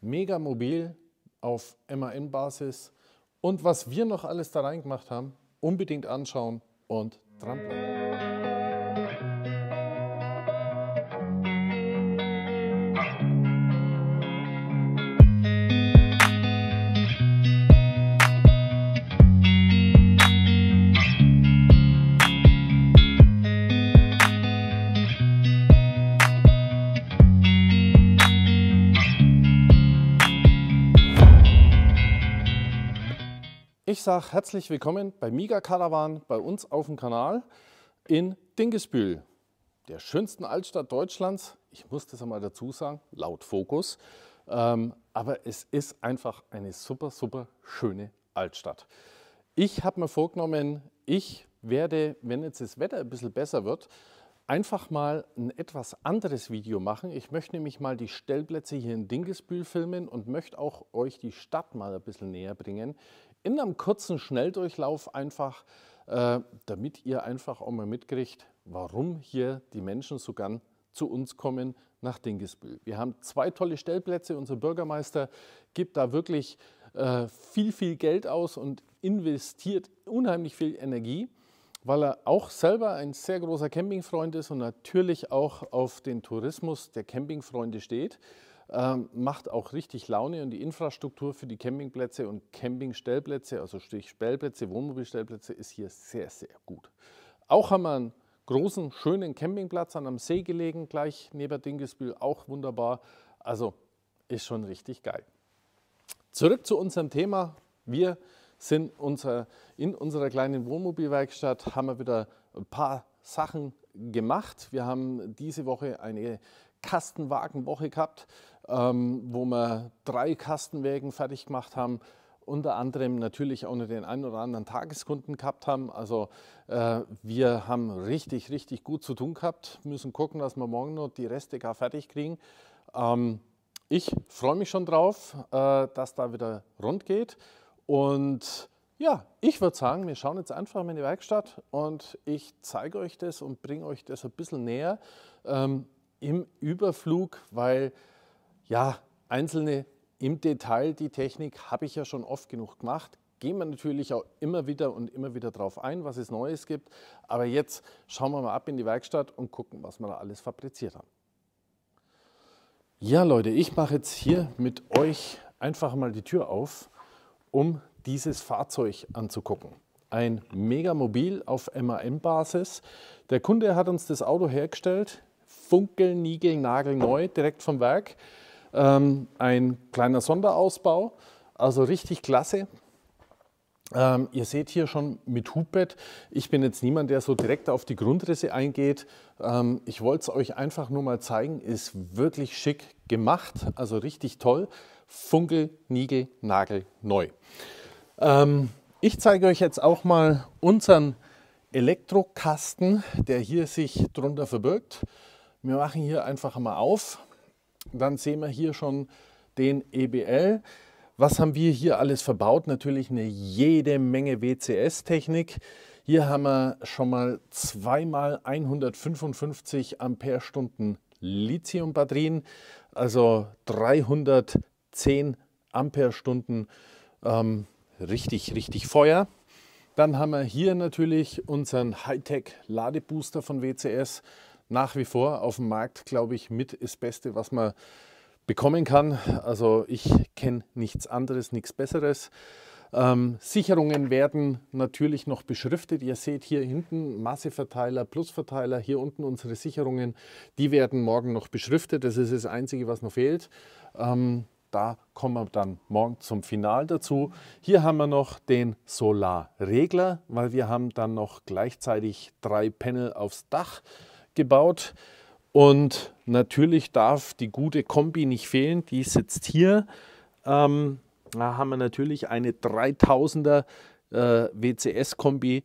mega mobil auf MAN-Basis. Und was wir noch alles da reingemacht haben, unbedingt anschauen und dranbleiben. Ich sage herzlich willkommen bei Miga Caravan bei uns auf dem Kanal in Dingesbühl, der schönsten Altstadt Deutschlands. Ich muss das einmal dazu sagen, laut Fokus. Ähm, aber es ist einfach eine super, super schöne Altstadt. Ich habe mir vorgenommen, ich werde, wenn jetzt das Wetter ein bisschen besser wird, einfach mal ein etwas anderes Video machen. Ich möchte nämlich mal die Stellplätze hier in Dingesbühl filmen und möchte auch euch die Stadt mal ein bisschen näher bringen. In einem kurzen Schnelldurchlauf einfach, äh, damit ihr einfach auch mal mitkriegt, warum hier die Menschen so gern zu uns kommen nach Dingesbühl. Wir haben zwei tolle Stellplätze. Unser Bürgermeister gibt da wirklich äh, viel, viel Geld aus und investiert unheimlich viel Energie weil er auch selber ein sehr großer Campingfreund ist und natürlich auch auf den Tourismus der Campingfreunde steht. Ähm, macht auch richtig Laune und die Infrastruktur für die Campingplätze und Campingstellplätze, also Stich Stellplätze, Wohnmobilstellplätze, ist hier sehr, sehr gut. Auch haben wir einen großen, schönen Campingplatz an einem See gelegen, gleich neben Dingesbühl, auch wunderbar. Also ist schon richtig geil. Zurück zu unserem Thema. Wir sind unser, in unserer kleinen Wohnmobilwerkstatt haben wir wieder ein paar Sachen gemacht. Wir haben diese Woche eine Kastenwagenwoche gehabt, ähm, wo wir drei Kastenwägen fertig gemacht haben. Unter anderem natürlich auch noch den einen oder anderen Tageskunden gehabt haben. Also äh, wir haben richtig, richtig gut zu tun gehabt. Müssen gucken, dass wir morgen noch die Reste gar fertig kriegen. Ähm, ich freue mich schon drauf, äh, dass da wieder rund geht. Und ja, ich würde sagen, wir schauen jetzt einfach mal in die Werkstatt und ich zeige euch das und bringe euch das ein bisschen näher ähm, im Überflug, weil ja, einzelne im Detail, die Technik habe ich ja schon oft genug gemacht. Gehen wir natürlich auch immer wieder und immer wieder drauf ein, was es Neues gibt. Aber jetzt schauen wir mal ab in die Werkstatt und gucken, was wir da alles fabriziert haben. Ja, Leute, ich mache jetzt hier mit euch einfach mal die Tür auf um dieses Fahrzeug anzugucken. Ein Megamobil auf MAN-Basis. Der Kunde hat uns das Auto hergestellt, Funkel, Nigel, Nagel, neu, direkt vom Werk. Ähm, ein kleiner Sonderausbau, also richtig klasse. Ähm, ihr seht hier schon mit Hubbett, ich bin jetzt niemand, der so direkt auf die Grundrisse eingeht. Ähm, ich wollte es euch einfach nur mal zeigen, ist wirklich schick gemacht, also richtig toll. Funkel, Nigel, Nagel, neu. Ähm, ich zeige euch jetzt auch mal unseren Elektrokasten, der hier sich drunter verbirgt. Wir machen hier einfach mal auf. Dann sehen wir hier schon den EBL. Was haben wir hier alles verbaut? Natürlich eine jede Menge WCS-Technik. Hier haben wir schon mal zweimal 155 Ampere-Stunden Lithium-Batterien, also 300 10 Amperestunden ähm, richtig, richtig Feuer. Dann haben wir hier natürlich unseren Hightech Ladebooster von WCS. Nach wie vor auf dem Markt, glaube ich, mit das Beste, was man bekommen kann. Also ich kenne nichts anderes, nichts Besseres. Ähm, Sicherungen werden natürlich noch beschriftet. Ihr seht hier hinten Masseverteiler, Plusverteiler, hier unten unsere Sicherungen. Die werden morgen noch beschriftet. Das ist das Einzige, was noch fehlt. Ähm, da kommen wir dann morgen zum Final dazu. Hier haben wir noch den Solarregler, weil wir haben dann noch gleichzeitig drei Panel aufs Dach gebaut. Und natürlich darf die gute Kombi nicht fehlen, die sitzt hier. Ähm, da haben wir natürlich eine 3000er äh, WCS-Kombi.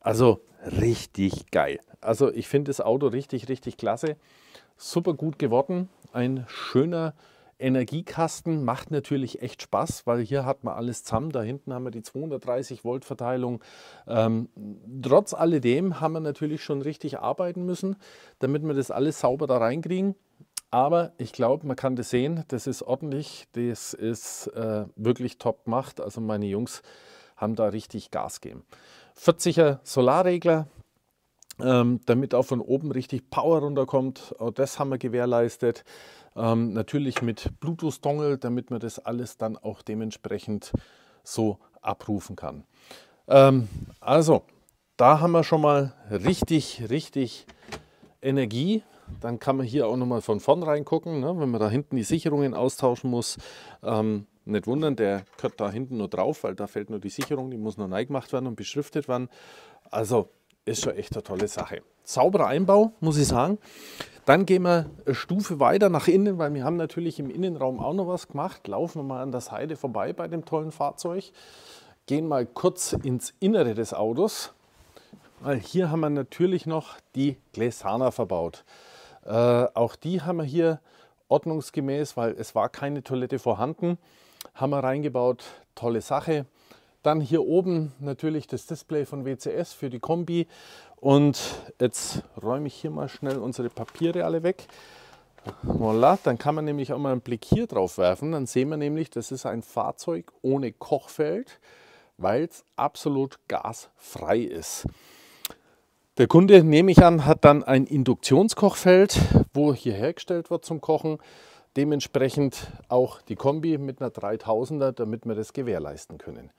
Also richtig geil. Also ich finde das Auto richtig, richtig klasse. Super gut geworden. Ein schöner, Energiekasten macht natürlich echt Spaß, weil hier hat man alles zusammen. Da hinten haben wir die 230 Volt Verteilung. Ähm, trotz alledem haben wir natürlich schon richtig arbeiten müssen, damit wir das alles sauber da reinkriegen. Aber ich glaube, man kann das sehen. Das ist ordentlich. Das ist äh, wirklich top gemacht. Also meine Jungs haben da richtig Gas gegeben. 40er Solarregler, ähm, damit auch von oben richtig Power runterkommt. Auch das haben wir gewährleistet. Ähm, natürlich mit Bluetooth-Dongle, damit man das alles dann auch dementsprechend so abrufen kann. Ähm, also, da haben wir schon mal richtig, richtig Energie. Dann kann man hier auch nochmal von vorn reingucken, ne? wenn man da hinten die Sicherungen austauschen muss. Ähm, nicht wundern, der gehört da hinten nur drauf, weil da fällt nur die Sicherung, die muss noch neu gemacht werden und beschriftet werden. Also ist schon echt eine tolle Sache. Sauberer Einbau, muss ich sagen. Dann gehen wir eine Stufe weiter nach innen, weil wir haben natürlich im Innenraum auch noch was gemacht. Laufen wir mal an der Seite vorbei bei dem tollen Fahrzeug. Gehen mal kurz ins Innere des Autos, weil hier haben wir natürlich noch die Gläsana verbaut. Äh, auch die haben wir hier ordnungsgemäß, weil es war keine Toilette vorhanden, haben wir reingebaut. Tolle Sache. Dann hier oben natürlich das Display von WCS für die Kombi. Und jetzt räume ich hier mal schnell unsere Papiere alle weg. Voilà, dann kann man nämlich auch mal einen Blick hier drauf werfen. Dann sehen wir nämlich, das ist ein Fahrzeug ohne Kochfeld, weil es absolut gasfrei ist. Der Kunde, nehme ich an, hat dann ein Induktionskochfeld, wo hier hergestellt wird zum Kochen. Dementsprechend auch die Kombi mit einer 3000er, damit wir das gewährleisten können.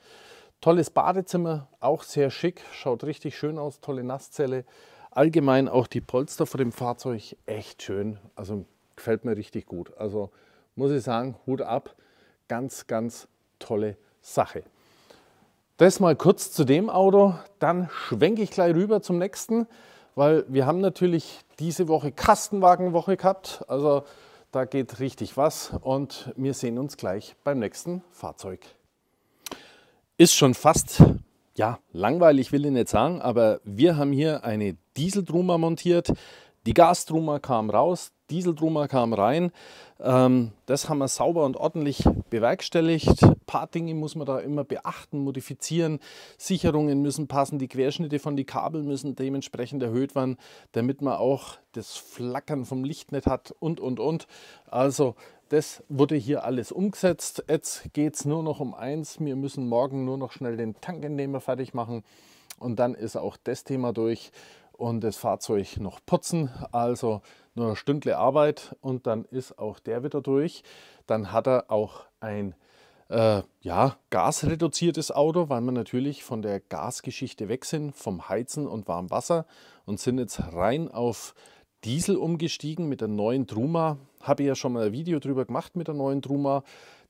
Tolles Badezimmer, auch sehr schick, schaut richtig schön aus, tolle Nasszelle. Allgemein auch die Polster vor dem Fahrzeug echt schön, also gefällt mir richtig gut. Also muss ich sagen, Hut ab, ganz, ganz tolle Sache. Das mal kurz zu dem Auto, dann schwenke ich gleich rüber zum nächsten, weil wir haben natürlich diese Woche Kastenwagenwoche gehabt, also da geht richtig was und wir sehen uns gleich beim nächsten Fahrzeug ist schon fast, ja, langweilig will ich nicht sagen, aber wir haben hier eine Dieseldruma montiert. Die Gastruma kam raus, Dieseldruma kam rein. Ähm, das haben wir sauber und ordentlich bewerkstelligt. Ein paar Dinge muss man da immer beachten, modifizieren. Sicherungen müssen passen, die Querschnitte von den Kabel müssen dementsprechend erhöht werden, damit man auch das Flackern vom Licht nicht hat und, und, und. Also das wurde hier alles umgesetzt. Jetzt geht es nur noch um eins. Wir müssen morgen nur noch schnell den Tankentnehmer fertig machen. Und dann ist auch das Thema durch und das Fahrzeug noch putzen. Also nur eine Stündle Arbeit und dann ist auch der wieder durch. Dann hat er auch ein äh, ja, gasreduziertes Auto, weil wir natürlich von der Gasgeschichte weg sind, vom Heizen und Warmwasser und sind jetzt rein auf Diesel umgestiegen mit der neuen Truma. Habe ja schon mal ein Video drüber gemacht mit der neuen Truma.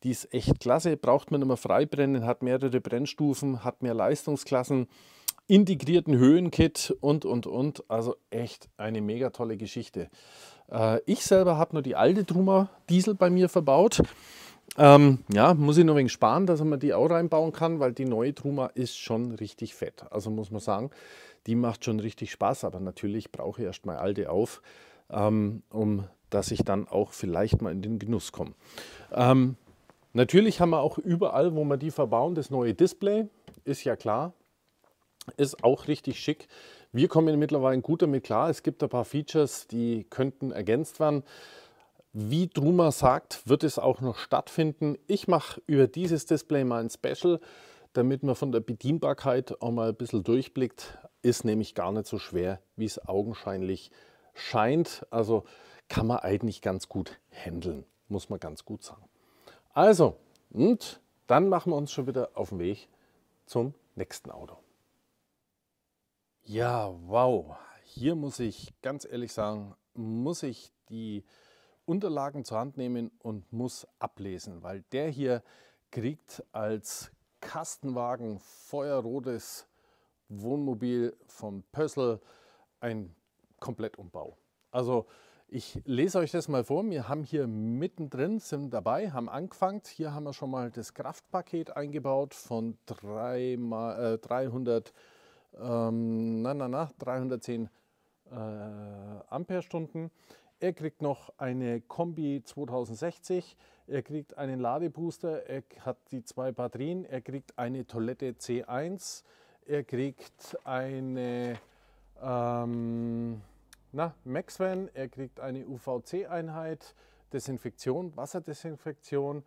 Die ist echt klasse, braucht man immer freibrennen, hat mehrere Brennstufen, hat mehr Leistungsklassen, integrierten Höhenkit und, und, und. Also echt eine mega tolle Geschichte. Äh, ich selber habe nur die alte Truma Diesel bei mir verbaut. Ähm, ja, muss ich nur ein wenig sparen, dass man die auch reinbauen kann, weil die neue Truma ist schon richtig fett. Also muss man sagen, die macht schon richtig Spaß, aber natürlich brauche ich erst mal alte auf, ähm, um dass ich dann auch vielleicht mal in den Genuss komme. Ähm, natürlich haben wir auch überall, wo wir die verbauen, das neue Display, ist ja klar, ist auch richtig schick. Wir kommen mittlerweile gut damit klar. Es gibt ein paar Features, die könnten ergänzt werden. Wie Druma sagt, wird es auch noch stattfinden. Ich mache über dieses Display mal ein Special, damit man von der Bedienbarkeit auch mal ein bisschen durchblickt. Ist nämlich gar nicht so schwer, wie es augenscheinlich scheint. Also kann man eigentlich ganz gut handeln, muss man ganz gut sagen. Also, und dann machen wir uns schon wieder auf den Weg zum nächsten Auto. Ja, wow. Hier muss ich ganz ehrlich sagen, muss ich die Unterlagen zur Hand nehmen und muss ablesen, weil der hier kriegt als Kastenwagen feuerrotes Wohnmobil von Pössl ein Komplettumbau. Also ich lese euch das mal vor. Wir haben hier mittendrin, sind dabei, haben angefangen. Hier haben wir schon mal das Kraftpaket eingebaut von 3, äh, 300, ähm, na, na, na, 310 äh, Amperestunden. Er kriegt noch eine Kombi 2060, er kriegt einen Ladebooster, er hat die zwei Batterien, er kriegt eine Toilette C1, er kriegt eine ähm, na, Maxvan, er kriegt eine UVC-Einheit, Desinfektion, Wasserdesinfektion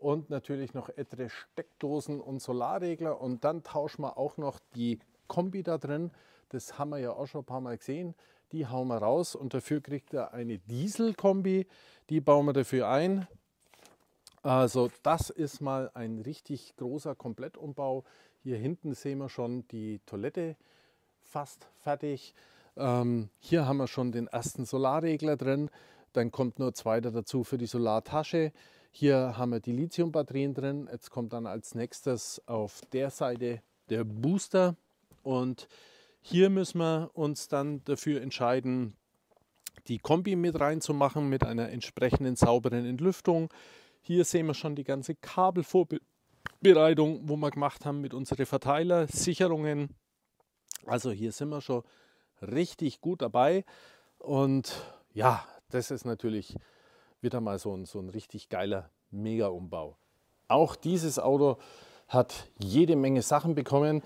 und natürlich noch ältere Steckdosen und Solarregler. Und dann tauschen wir auch noch die Kombi da drin. Das haben wir ja auch schon ein paar Mal gesehen. Die hauen wir raus und dafür kriegt er eine Dieselkombi. Die bauen wir dafür ein. Also das ist mal ein richtig großer Komplettumbau. Hier hinten sehen wir schon die Toilette fast fertig. Ähm, hier haben wir schon den ersten Solarregler drin. Dann kommt nur zweiter dazu für die Solartasche. Hier haben wir die Lithiumbatterien drin. Jetzt kommt dann als nächstes auf der Seite der Booster und hier müssen wir uns dann dafür entscheiden, die Kombi mit reinzumachen mit einer entsprechenden sauberen Entlüftung. Hier sehen wir schon die ganze Kabelvorbereitung, wo wir gemacht haben mit unseren Verteiler, Sicherungen. Also hier sind wir schon richtig gut dabei. Und ja, das ist natürlich wieder mal so ein, so ein richtig geiler Mega-Umbau. Auch dieses Auto hat jede Menge Sachen bekommen.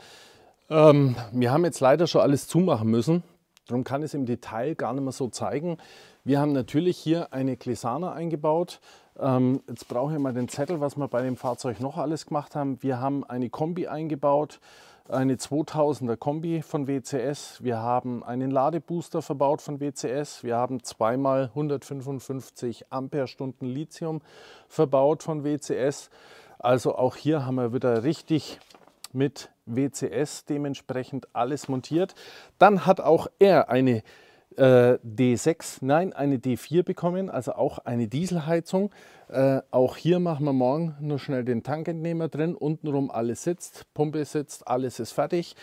Ähm, wir haben jetzt leider schon alles zumachen müssen. Darum kann ich es im Detail gar nicht mehr so zeigen. Wir haben natürlich hier eine Glissana eingebaut. Ähm, jetzt brauche ich mal den Zettel, was wir bei dem Fahrzeug noch alles gemacht haben. Wir haben eine Kombi eingebaut, eine 2000er Kombi von WCS. Wir haben einen Ladebooster verbaut von WCS. Wir haben zweimal 155 Amperestunden Lithium verbaut von WCS. Also auch hier haben wir wieder richtig mit WCS dementsprechend alles montiert. Dann hat auch er eine äh, D6, nein, eine D4 bekommen, also auch eine Dieselheizung. Äh, auch hier machen wir morgen nur schnell den Tankentnehmer drin. Untenrum alles sitzt, Pumpe sitzt, alles ist fertig.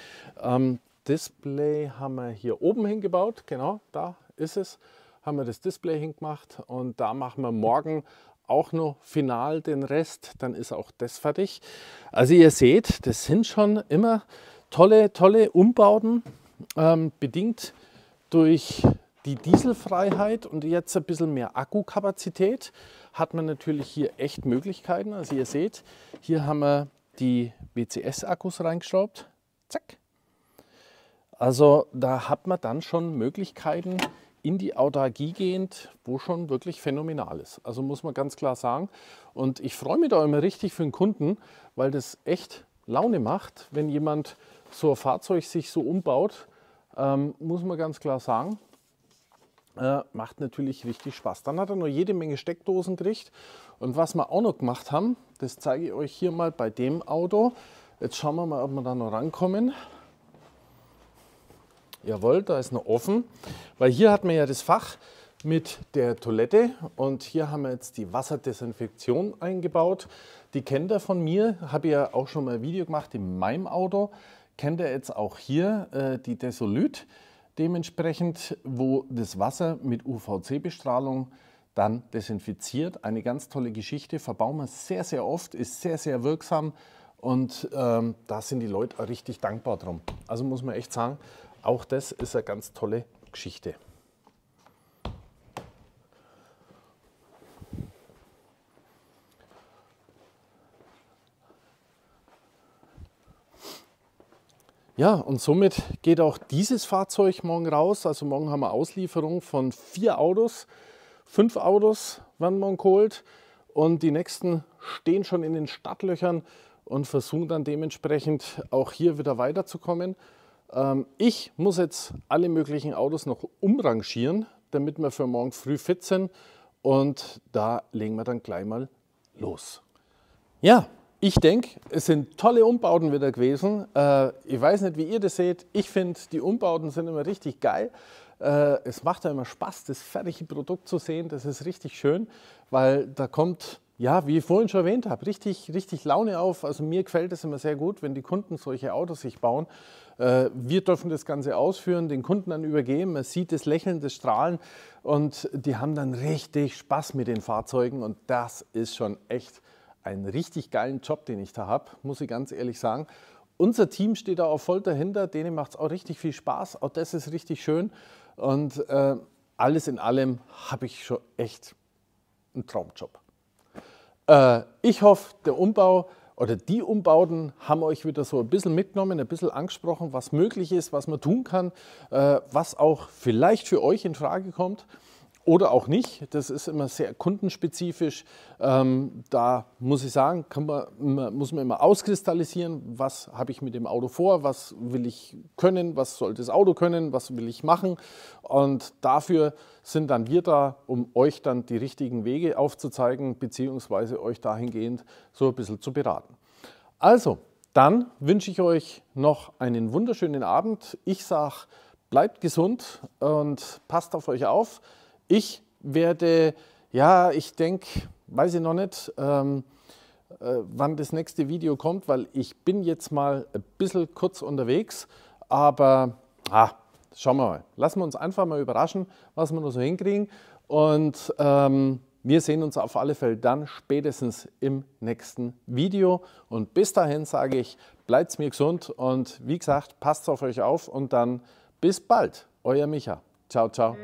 Ähm, Display haben wir hier oben hingebaut, genau, da ist es haben wir das Display hingemacht und da machen wir morgen auch noch final den Rest, dann ist auch das fertig. Also ihr seht, das sind schon immer tolle, tolle Umbauten, ähm, bedingt durch die Dieselfreiheit und jetzt ein bisschen mehr Akkukapazität hat man natürlich hier echt Möglichkeiten. Also ihr seht, hier haben wir die WCS-Akkus reingeschraubt. Zack. Also da hat man dann schon Möglichkeiten, in die Autarkie gehend, wo schon wirklich phänomenal ist. Also muss man ganz klar sagen. Und ich freue mich da immer richtig für den Kunden, weil das echt Laune macht, wenn jemand so ein Fahrzeug sich so umbaut, ähm, muss man ganz klar sagen. Äh, macht natürlich richtig Spaß. Dann hat er noch jede Menge Steckdosen gekriegt. Und was wir auch noch gemacht haben, das zeige ich euch hier mal bei dem Auto. Jetzt schauen wir mal, ob wir da noch rankommen. Jawohl, da ist noch offen, weil hier hat man ja das Fach mit der Toilette und hier haben wir jetzt die Wasserdesinfektion eingebaut. Die kennt ihr von mir, habe ja auch schon mal ein Video gemacht in meinem Auto. Kennt ihr jetzt auch hier äh, die Desolyt dementsprechend, wo das Wasser mit UVC-Bestrahlung dann desinfiziert. Eine ganz tolle Geschichte, verbauen wir sehr, sehr oft, ist sehr, sehr wirksam und ähm, da sind die Leute auch richtig dankbar drum. Also muss man echt sagen, auch das ist eine ganz tolle Geschichte. Ja, und somit geht auch dieses Fahrzeug morgen raus. Also morgen haben wir Auslieferung von vier Autos. Fünf Autos werden morgen geholt und die nächsten stehen schon in den Stadtlöchern und versuchen dann dementsprechend auch hier wieder weiterzukommen. Ähm, ich muss jetzt alle möglichen Autos noch umrangieren, damit wir für morgen früh fit sind. Und da legen wir dann gleich mal los. Ja, ich denke, es sind tolle Umbauten wieder gewesen. Äh, ich weiß nicht, wie ihr das seht. Ich finde, die Umbauten sind immer richtig geil. Äh, es macht ja immer Spaß, das fertige Produkt zu sehen. Das ist richtig schön, weil da kommt ja, wie ich vorhin schon erwähnt habe, richtig, richtig Laune auf. Also mir gefällt es immer sehr gut, wenn die Kunden solche Autos sich bauen. Äh, wir dürfen das Ganze ausführen, den Kunden dann übergeben. Man sieht das Lächeln, das Strahlen und die haben dann richtig Spaß mit den Fahrzeugen und das ist schon echt ein richtig geilen Job, den ich da habe, muss ich ganz ehrlich sagen. Unser Team steht da auch voll dahinter, denen macht es auch richtig viel Spaß, auch das ist richtig schön und äh, alles in allem habe ich schon echt einen Traumjob. Äh, ich hoffe, der Umbau oder die Umbauten haben euch wieder so ein bisschen mitgenommen, ein bisschen angesprochen, was möglich ist, was man tun kann, äh, was auch vielleicht für euch in Frage kommt oder auch nicht. Das ist immer sehr kundenspezifisch. Ähm, da muss ich sagen, man, muss man immer auskristallisieren, was habe ich mit dem Auto vor, was will ich können, was soll das Auto können, was will ich machen. Und dafür sind dann wir da, um euch dann die richtigen Wege aufzuzeigen, beziehungsweise euch dahingehend so ein bisschen zu beraten. Also, dann wünsche ich euch noch einen wunderschönen Abend. Ich sage, bleibt gesund und passt auf euch auf. Ich werde, ja, ich denke, weiß ich noch nicht, ähm, äh, wann das nächste Video kommt, weil ich bin jetzt mal ein bisschen kurz unterwegs, aber ah, schauen wir mal. Lassen wir uns einfach mal überraschen, was wir noch so hinkriegen und ähm, wir sehen uns auf alle Fälle dann spätestens im nächsten Video. Und bis dahin sage ich, bleibt mir gesund und wie gesagt, passt auf euch auf und dann bis bald. Euer Micha. Ciao, ciao.